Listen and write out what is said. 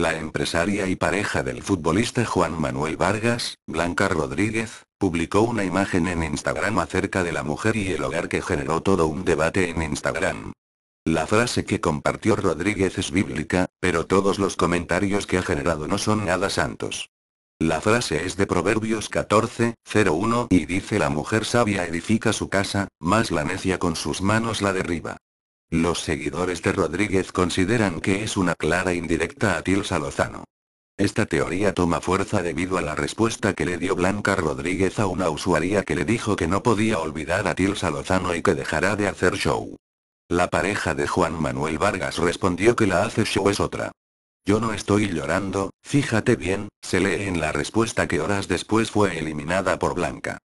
La empresaria y pareja del futbolista Juan Manuel Vargas, Blanca Rodríguez, publicó una imagen en Instagram acerca de la mujer y el hogar que generó todo un debate en Instagram. La frase que compartió Rodríguez es bíblica, pero todos los comentarios que ha generado no son nada santos. La frase es de Proverbios 14, 01 y dice la mujer sabia edifica su casa, más la necia con sus manos la derriba. Los seguidores de Rodríguez consideran que es una clara indirecta a Tilsa Lozano. Esta teoría toma fuerza debido a la respuesta que le dio Blanca Rodríguez a una usuaria que le dijo que no podía olvidar a Tilsa Lozano y que dejará de hacer show. La pareja de Juan Manuel Vargas respondió que la hace show es otra. Yo no estoy llorando, fíjate bien, se lee en la respuesta que horas después fue eliminada por Blanca.